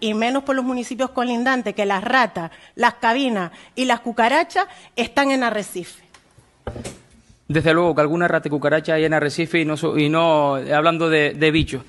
y menos por los municipios colindantes, que las ratas, las cabinas y las cucarachas están en Arrecife. Desde luego que alguna rata y cucaracha hay en Arrecife y no, hablando de, de bichos.